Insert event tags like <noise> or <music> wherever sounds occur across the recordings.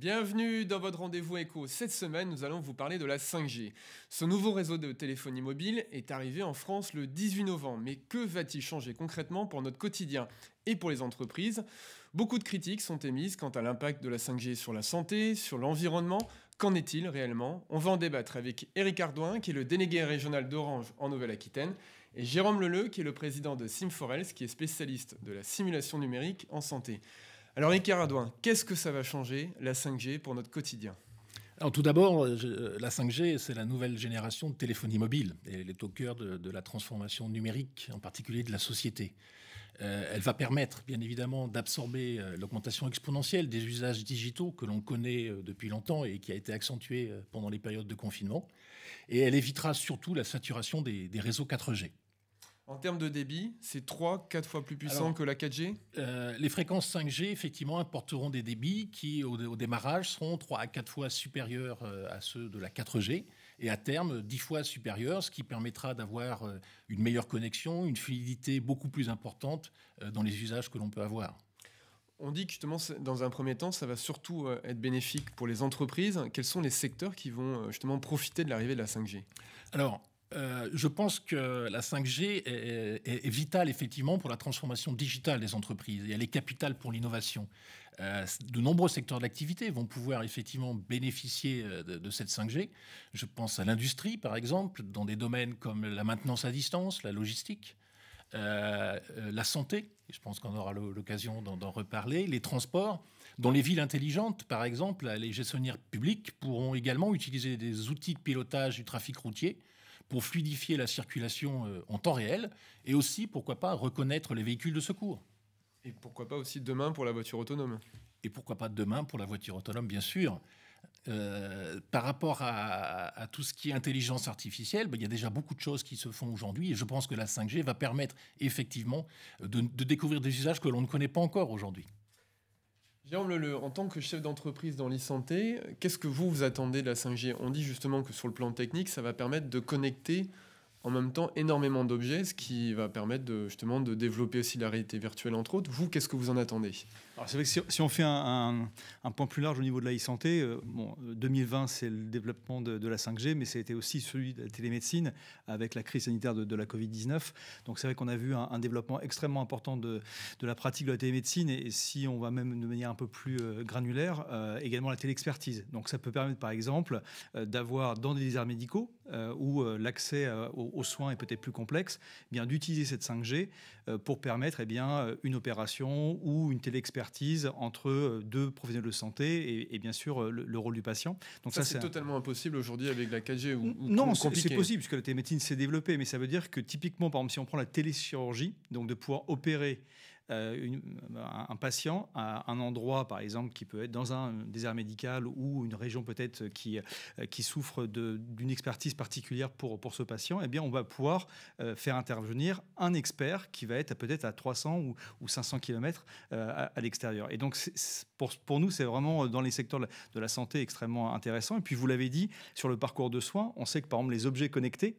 Bienvenue dans votre rendez-vous éco. Cette semaine, nous allons vous parler de la 5G. Ce nouveau réseau de téléphonie mobile est arrivé en France le 18 novembre, mais que va-t-il changer concrètement pour notre quotidien et pour les entreprises Beaucoup de critiques sont émises quant à l'impact de la 5G sur la santé, sur l'environnement. Qu'en est-il réellement On va en débattre avec Eric Ardouin, qui est le délégué régional d'Orange en Nouvelle-Aquitaine, et Jérôme Leleu, qui est le président de Simforels, qui est spécialiste de la simulation numérique en santé. Alors, Adouin, qu'est-ce que ça va changer, la 5G, pour notre quotidien alors tout d'abord, euh, euh, la 5G, c'est la nouvelle génération de téléphonie mobile. Elle est au cœur de, la transformation numérique, en particulier de la société. Euh, elle va permettre, bien évidemment, d'absorber l'augmentation exponentielle des usages digitaux que l'on connaît depuis longtemps et qui a été accentuée pendant les périodes de confinement. Et elle évitera surtout la saturation des réseaux 4G. En termes de débit, c'est 3, 4 fois plus puissant que la 4G euh, Les fréquences 5G, effectivement, apporteront des débits qui, au, démarrage, seront 3 à 4 fois supérieurs euh, à ceux de la 4G, et à terme, 10 fois supérieurs, ce qui permettra d'avoir euh, une meilleure connexion, une fluidité beaucoup plus importante dans les usages que l'on peut avoir. On dit que justement, dans un premier temps, ça va surtout être bénéfique pour les entreprises. Quels sont les secteurs qui vont justement profiter de l'arrivée de la 5G Alors, euh, je pense que la 5G est, vitale effectivement pour la transformation digitale des entreprises et elle est capitale pour l'innovation. Euh, de nombreux secteurs d'activité vont pouvoir effectivement bénéficier euh, de, cette 5G. Je pense à l'industrie par exemple, dans des domaines comme la maintenance à distance, la logistique, la santé, je pense qu'on aura l'occasion d'en reparler, les transports. Dans les villes intelligentes, par exemple, les gestionnaires publics pourront également utiliser des outils de pilotage du trafic routier pour fluidifier la circulation euh, en temps réel et aussi, pourquoi pas, reconnaître les véhicules de secours. Et pourquoi pas aussi demain pour la voiture autonome Et pourquoi pas demain pour la voiture autonome, bien sûr. Euh, par rapport à, tout ce qui est intelligence artificielle, ben, il y a déjà beaucoup de choses qui se font aujourd'hui et je pense que la 5G va permettre effectivement de découvrir des usages que l'on ne connaît pas encore aujourd'hui. Jérôme en tant que chef d'entreprise dans l'e-santé, qu'est-ce que vous vous attendez de la 5G On dit justement que sur le plan technique, ça va permettre de connecter en même temps énormément d'objets, ce qui va permettre de, justement de développer aussi la réalité virtuelle, entre autres. Vous, qu'est-ce que vous en attendez C'est vrai que si, on fait un, point plus large au niveau de la e-santé, euh, bon, 2020, euh, c'est le développement de, la 5G, mais c'était aussi celui de la télémédecine avec la crise sanitaire de, la Covid-19. Donc c'est vrai qu'on a vu un, développement extrêmement important de, la pratique de la télémédecine, et, si on va même de manière un peu plus euh, granulaire, également la téléexpertise. Donc ça peut permettre, par exemple, d'avoir dans des déserts médicaux ou l'accès aux aux, soins est peut-être plus complexe, eh bien d'utiliser cette 5G euh, pour permettre eh bien, euh, une opération ou une télé-expertise entre euh, deux professionnels de santé et, bien sûr le, rôle du patient. Donc ça, c'est totalement impossible aujourd'hui avec la 4G ou, Non, c'est possible puisque la télémédecine s'est développée, mais ça veut dire que typiquement, par exemple, si on prend la téléchirurgie, donc de pouvoir opérer euh, un patient à un endroit, par exemple, qui peut être dans un désert médical ou une région peut-être qui, euh, qui souffre d'une expertise particulière pour, pour ce patient, eh bien, on va pouvoir euh, faire intervenir un expert qui va être peut-être à 300 ou, ou 500 km à, l'extérieur. Et donc, pour, nous, c'est vraiment euh, dans les secteurs de la santé extrêmement intéressant. Et puis, vous l'avez dit, sur le parcours de soins, on sait que, par exemple, les objets connectés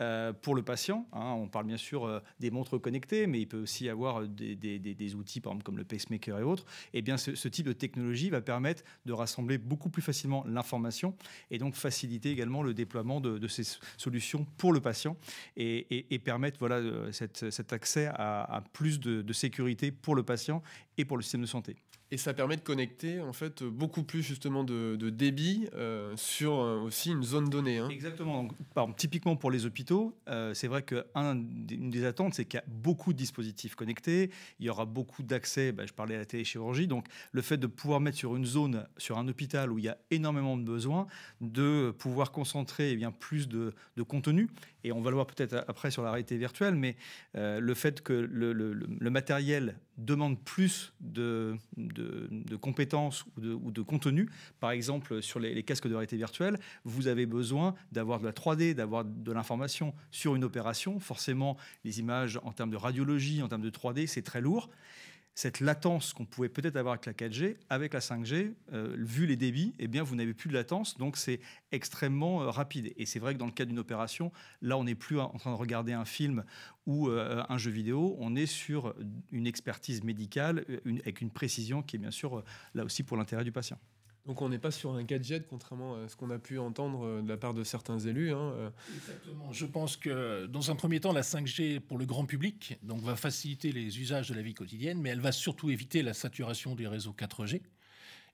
euh, pour le patient, hein, on parle bien sûr euh, des montres connectées, mais il peut aussi y avoir des, outils, par exemple, comme le pacemaker et autres. Et eh bien, ce, type de technologie va permettre de rassembler beaucoup plus facilement l'information et donc faciliter également le déploiement de, ces solutions pour le patient et, permettre voilà, cet accès à, plus de sécurité pour le patient et pour le système de santé et ça permet de connecter en fait beaucoup plus justement de, débit euh, sur euh, aussi une zone donnée. Hein. Exactement. typiquement pour les hôpitaux, euh, c'est vrai qu'une un, des attentes, c'est qu'il y a beaucoup de dispositifs connectés, il y aura beaucoup d'accès, bah, je parlais à la téléchirurgie, donc le fait de pouvoir mettre sur une zone, sur un hôpital où il y a énormément de besoins, de pouvoir concentrer eh bien, plus de, contenu, et on va le voir peut-être après sur la réalité virtuelle, mais le fait que le, le matériel demande plus de, de, compétences ou de, contenu. Par exemple, sur les, les, casques de réalité virtuelle, vous avez besoin d'avoir de la 3D, d'avoir de l'information sur une opération. Forcément, les images en termes de radiologie, en termes de 3D, c'est très lourd cette latence qu'on pouvait peut-être avoir avec la 4G, avec la 5G, euh, vu les débits, eh bien, vous n'avez plus de latence, donc c'est extrêmement euh, rapide. Et c'est vrai que dans le cas d'une opération, là, on n'est plus en train de regarder un film ou euh, un jeu vidéo, on est sur une expertise médicale avec une précision qui est bien sûr là aussi pour l'intérêt du patient. Donc on n'est pas sur un gadget, contrairement à ce qu'on a pu entendre euh, de la part de certains élus. Hein, euh. Exactement. Je pense que dans un premier temps, la 5G pour le grand public donc, va faciliter les usages de la vie quotidienne, mais elle va surtout éviter la saturation des réseaux 4G.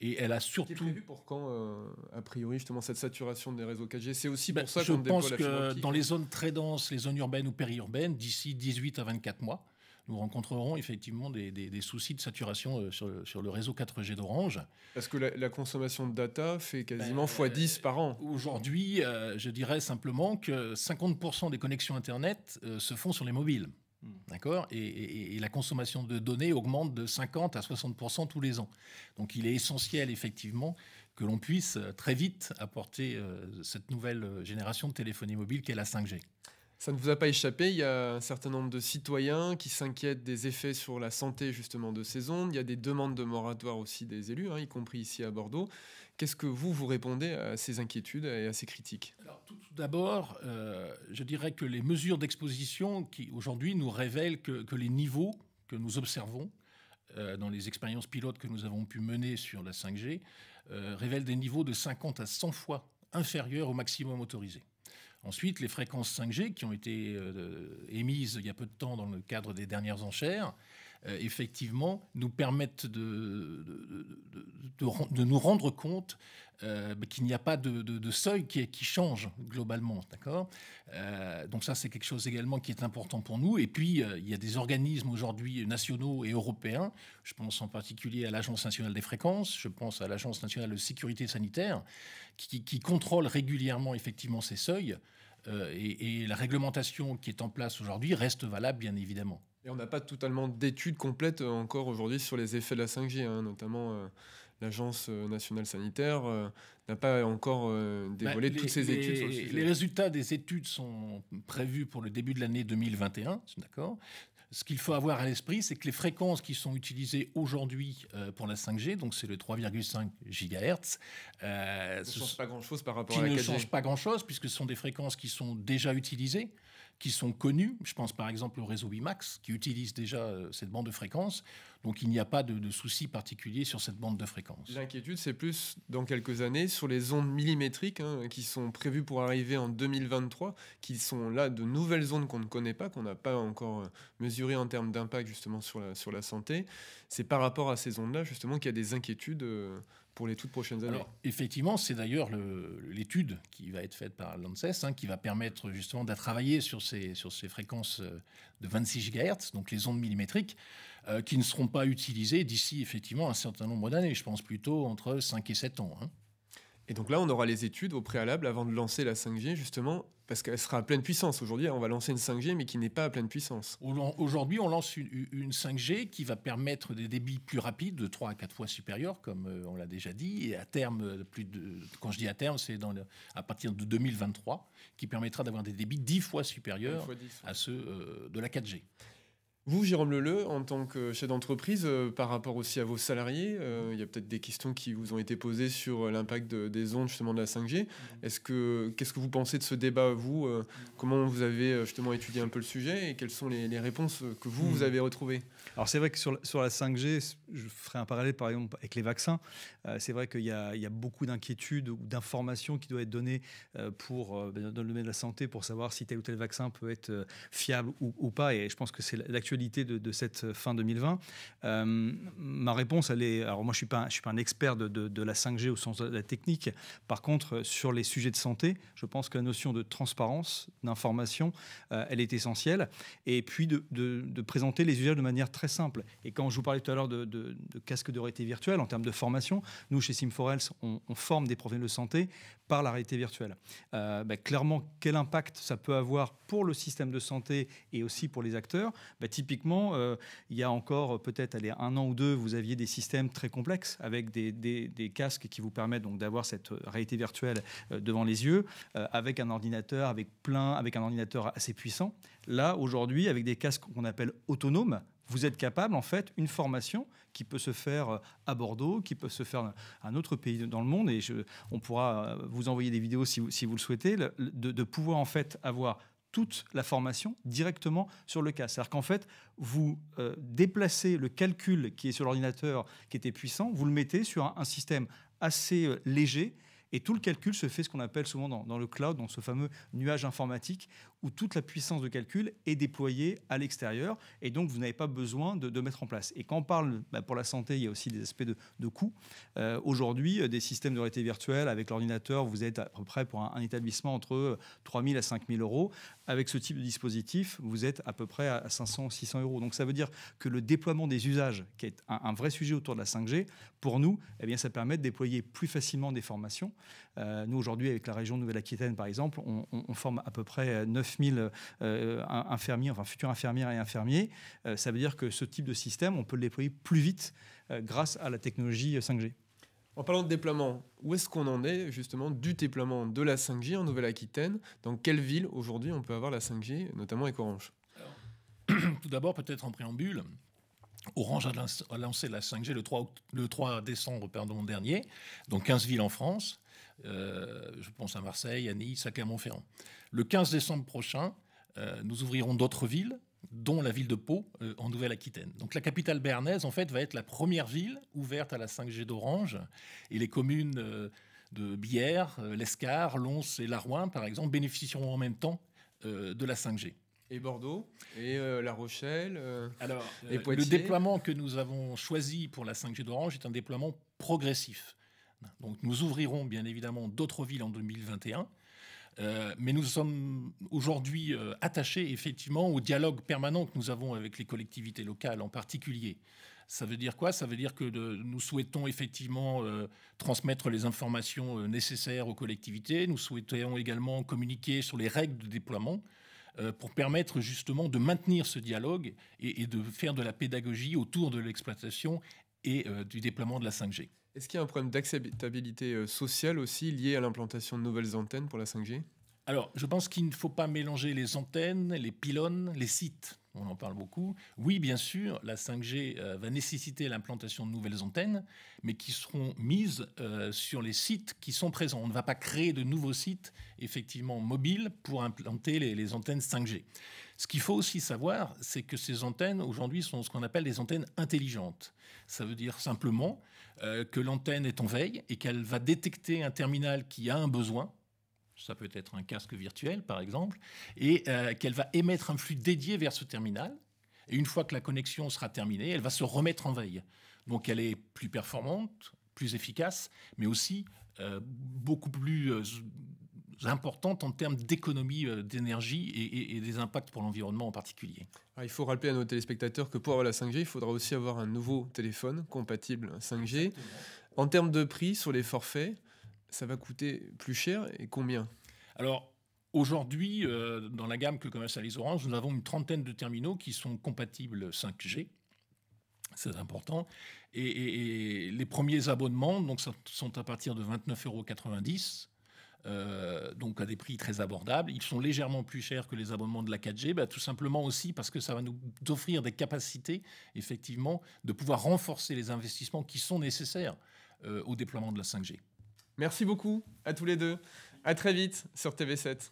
Et elle a surtout. prévu pour quand, euh, a priori, justement, cette saturation des réseaux 4G C'est aussi pour ben, ça qu'on Je pense que dans hein. les zones très denses, les zones urbaines ou périurbaines, d'ici 18 à 24 mois, nous rencontrerons effectivement des, soucis de saturation euh, sur le, réseau 4G d'Orange. Parce que la, consommation de data fait quasiment ben, x 10 par an. Euh, aujourd'hui, euh, je dirais simplement que 50% des connexions Internet se font sur les mobiles. Hmm. D'accord et, la consommation de données augmente de 50 à 60 tous les ans. Donc il est essentiel, effectivement, que l'on puisse très vite apporter cette nouvelle génération de téléphonie mobile est la 5G. Ça ne vous a pas échappé, il y a un certain nombre de citoyens qui s'inquiètent des effets sur la santé justement de ces ondes. Il y a des demandes de moratoire aussi des élus, hein, y compris ici à Bordeaux. Qu'est-ce que vous, vous répondez à ces inquiétudes et à ces critiques Alors, Tout, d'abord, euh, je dirais que les mesures d'exposition qui aujourd'hui nous révèlent que, les niveaux que nous observons euh, dans les expériences pilotes que nous avons pu mener sur la 5G euh, révèlent des niveaux de 50 à 100 fois inférieurs au maximum autorisé. Ensuite, les fréquences 5G qui ont été euh, émises il y a peu de temps dans le cadre des dernières enchères, euh, effectivement, nous permettent de, de, nous rendre compte euh, bah, qu'il n'y a pas de, seuil qui, qui, change globalement. D'accord euh, donc ça, c'est quelque chose également qui est important pour nous. Et puis, il y a des organismes aujourd'hui nationaux et européens. Je pense en particulier à l'Agence nationale des fréquences, je pense à l'Agence nationale de sécurité sanitaire, qui, qui contrôle régulièrement effectivement ces seuils. et la réglementation qui est en place aujourd'hui reste valable, bien évidemment. Et on n'a pas totalement d'études complètes euh, encore aujourd'hui sur les effets de la 5G, hein, notamment euh, l'Agence euh, nationale sanitaire n'a pas encore bah, dévoilé toutes ces études. Les résultats des études sont prévus pour le début de l'année 2021, d'accord ce qu'il faut avoir à l'esprit, c'est que les fréquences qui sont utilisées aujourd'hui pour la 5G, donc c'est le 3,5 GHz, ne changent pas grand-chose par rapport à la 4G. Qui ne changent pas grand-chose puisque ce sont des fréquences qui sont déjà utilisées qui sont connus. Je pense par exemple au réseau WiMax, qui utilise déjà euh, cette bande de fréquence. Donc il n'y a pas de, souci particulier sur cette bande de fréquence. L'inquiétude, c'est plus dans quelques années sur les ondes millimétriques hein, qui sont prévues pour arriver en 2023, qui sont là de nouvelles ondes qu'on ne connaît pas, qu'on n'a pas encore euh, mesurées en termes d'impact justement sur la, santé. C'est par rapport à ces ondes-là justement qu'il y a des inquiétudes. Euh, pour les toutes prochaines années. effectivement, c'est d'ailleurs l'étude qui va être faite par l'ANSES, hein, qui va permettre justement de travailler sur ces, sur ces fréquences euh, de 26 GHz, donc les ondes millimétriques. Euh, qui ne seront pas utilisés d'ici effectivement un certain nombre d'années. Je pense plutôt entre 5 et 7 ans. Hein. Et donc là, on aura les études au préalable avant de lancer la 5G, justement, parce qu'elle sera à pleine puissance. Aujourd'hui, on va lancer une 5G, mais qui n'est pas à pleine puissance. Aujourd'hui, on lance une, 5G qui va permettre des débits plus rapides, de 3 à 4 fois supérieurs, comme euh, on l'a déjà dit. Et à terme, euh, plus quand je dis à terme, c'est à partir de 2023, qui permettra d'avoir des débits 10 fois supérieurs à ceux de la 4G. Vous, Jérôme Leleu, en tant que chef d'entreprise, euh, par rapport aussi à vos salariés, euh, mm-hmm. il y a peut-être des questions qui vous ont été posées sur euh, l'impact des ondes justement de la 5G. Mm-hmm. Est-ce que qu'est-ce que vous pensez de ce débat vous mm-hmm. Comment vous avez justement étudié un peu le sujet et quelles sont les, réponses que vous vous avez retrouvées Alors c'est vrai que sur, sur la 5G, je ferai un parallèle par exemple avec les vaccins. c'est vrai qu'il y, a beaucoup d'inquiétudes ou d'informations qui doivent être données pour, dans le domaine de la santé pour savoir si tel ou tel vaccin peut être fiable ou, ou pas. Et je pense que c'est l'actuel de, cette euh, fin 2020. Euh, ma réponse, elle est. Alors, moi, je ne suis, pas un, je suis pas un expert de, la 5G au sens de la technique. Par contre, euh, sur les sujets de santé, je pense que la notion de transparence, d'information, elle est essentielle. Et puis, de, présenter les usages de manière très simple. Et quand je vous parlais tout à l'heure de, casque de réalité virtuelle, en termes de formation, nous, chez 4 on, on forme des professionnels de santé par la réalité virtuelle. Bah, clairement, quel impact ça peut avoir pour le système de santé et aussi pour les acteurs bah, typiquement, euh, il y a encore euh, peut-être un an ou deux, vous aviez des systèmes très complexes avec des, des, casques qui vous permettent donc d'avoir cette euh, réalité virtuelle devant les yeux, avec un ordinateur, avec plein, avec un ordinateur assez puissant. Là, aujourd'hui, avec des casques qu'on appelle autonomes, vous êtes capable, en fait, une formation qui peut se faire à Bordeaux, qui peut se faire à un autre pays dans le monde, et je, on pourra vous envoyer des vidéos si vous, si vous le souhaitez, de, de pouvoir, en fait, avoir toute la formation directement sur le cas. C'est-à-dire qu'en fait, vous euh, déplacez le calcul qui est sur l'ordinateur, qui était puissant, vous le mettez sur un, système assez euh, léger. Et tout le calcul se fait ce qu'on appelle souvent dans, le cloud, dans ce fameux nuage informatique, où toute la puissance de calcul est déployée à l'extérieur, et donc vous n'avez pas besoin de, mettre en place. Et quand on parle, bah, pour la santé, il y a aussi des aspects de, de coûts. Euh, aujourd'hui, des systèmes de réalité virtuelle, avec l'ordinateur, vous êtes à peu près pour un, un établissement entre 3 000 à 5 000 euros. Avec ce type de dispositif, vous êtes à peu près à 500 600 euros. Donc ça veut dire que le déploiement des usages, qui est un, vrai sujet autour de la 5G, pour nous, eh bien, ça permet de déployer plus facilement des formations. Euh, nous, aujourd'hui, avec la région Nouvelle-Aquitaine, par exemple, on, forme à peu près 9000 euh, euh infirmiers, enfin futurs infirmières et infirmiers. Euh, ça veut dire que ce type de système, on peut le déployer plus vite grâce à la technologie 5G. En parlant de déploiement, où est-ce qu'on en est justement du déploiement de la 5G en Nouvelle-Aquitaine Dans quelle ville aujourd'hui on peut avoir la 5G, notamment avec Orange <clears throat> Tout d'abord, peut-être en préambule, Orange a lancé la 5G le 3, décembre dernier, donc 15 villes en France. Euh, je pense à Marseille, à Nice, à Clermont-Ferrand. Le 15 décembre prochain, euh, nous ouvrirons d'autres villes dont la ville de Pau euh, en Nouvelle-Aquitaine. Donc la capitale béarnaise, en fait, va être la première ville ouverte à la 5G d'Orange. Et les communes euh, de Bière, euh, Lescar, Lons et Larouin, par exemple, bénéficieront en même temps de la 5G. Et Bordeaux, et La Rochelle, Le déploiement que nous avons choisi pour la 5G d'Orange est un déploiement progressif. Donc nous ouvrirons bien évidemment d'autres villes en 2021. Euh, mais nous sommes aujourd'hui euh, attachés effectivement au dialogue permanent que nous avons avec les collectivités locales en particulier. Ça veut dire quoi Ça veut dire que nous souhaitons effectivement euh, transmettre les informations nécessaires aux collectivités. Nous souhaitons également communiquer sur les règles de déploiement pour permettre justement de maintenir ce dialogue et, et, de faire de la pédagogie autour de l'exploitation et euh, du déploiement de la 5G. Est-ce qu'il y a un problème d'acceptabilité euh, sociale aussi lié à l'implantation de nouvelles antennes pour la 5G alors, je pense qu'il ne faut pas mélanger les antennes, les pylônes, les sites on en parle beaucoup. Oui, bien sûr, la 5G euh, va nécessiter l'implantation de nouvelles antennes, mais qui seront mises euh, sur les sites qui sont présents. On ne va pas créer de nouveaux sites, effectivement, mobiles pour implanter les, antennes 5G. Ce qu'il faut aussi savoir, c'est que ces antennes, aujourd'hui, sont ce qu'on appelle des antennes intelligentes. Ça veut dire simplement euh, que l'antenne est en veille et qu'elle va détecter un terminal qui a un besoin ça peut être un casque virtuel par exemple, et euh, qu'elle va émettre un flux dédié vers ce terminal. Et une fois que la connexion sera terminée, elle va se remettre en veille. Donc elle est plus performante, plus efficace, mais aussi euh, beaucoup plus euh, importante en termes d'économie d'énergie et, des impacts pour l'environnement en particulier. Ah, il faut rappeler à nos téléspectateurs que pour avoir la 5G, il faudra aussi avoir un nouveau téléphone compatible 5G. En termes de prix sur les forfaits, ça va coûter plus cher et combien Alors, Aujourd'hui, euh, dans la gamme que commercialise Orange, nous avons une trentaine de terminaux qui sont compatibles 5G. C'est important. Et, les premiers abonnements donc, sont à partir de 29,90 euros. Euh, donc à des prix très abordables. Ils sont légèrement plus chers que les abonnements de la 4G, bah, tout simplement aussi parce que ça va nous offrir des capacités, effectivement, de pouvoir renforcer les investissements qui sont nécessaires euh, au déploiement de la 5G. Merci beaucoup à tous les deux. À très vite sur TV7.